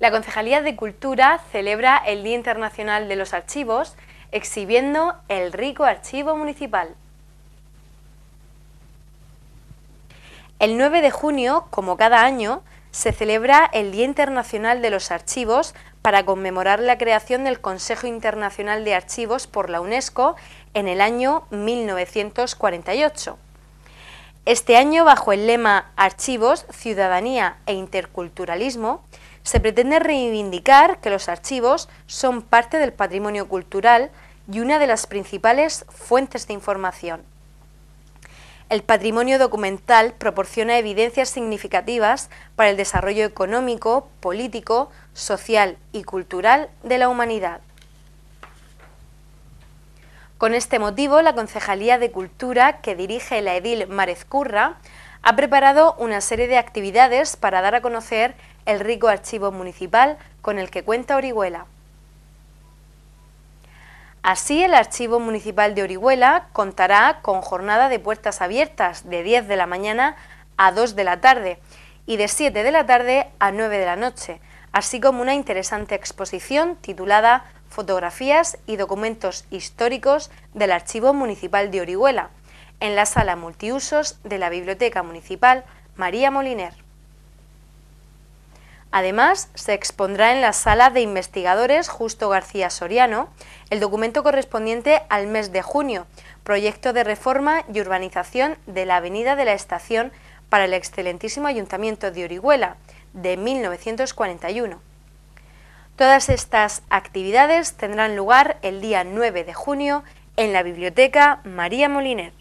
La Concejalía de Cultura celebra el Día Internacional de los Archivos exhibiendo el rico archivo municipal. El 9 de junio, como cada año, se celebra el Día Internacional de los Archivos para conmemorar la creación del Consejo Internacional de Archivos por la UNESCO en el año 1948. Este año, bajo el lema Archivos, Ciudadanía e Interculturalismo, se pretende reivindicar que los archivos son parte del patrimonio cultural y una de las principales fuentes de información. El patrimonio documental proporciona evidencias significativas para el desarrollo económico, político, social y cultural de la humanidad. Con este motivo, la Concejalía de Cultura, que dirige la edil Marezcurra, ha preparado una serie de actividades para dar a conocer el rico archivo municipal con el que cuenta Orihuela. Así, el Archivo Municipal de Orihuela contará con jornada de puertas abiertas de 10 de la mañana a 2 de la tarde y de 7 de la tarde a 9 de la noche, así como una interesante exposición titulada Fotografías y documentos históricos del Archivo Municipal de Orihuela, en la sala multiusos de la Biblioteca Municipal María Moliner. Además, se expondrá en la sala de investigadores Justo García Soriano el documento correspondiente al mes de junio, proyecto de reforma y urbanización de la Avenida de la Estación para el excelentísimo Ayuntamiento de Orihuela, de 1941. Todas estas actividades tendrán lugar el día 9 de junio en la Biblioteca María Moliner.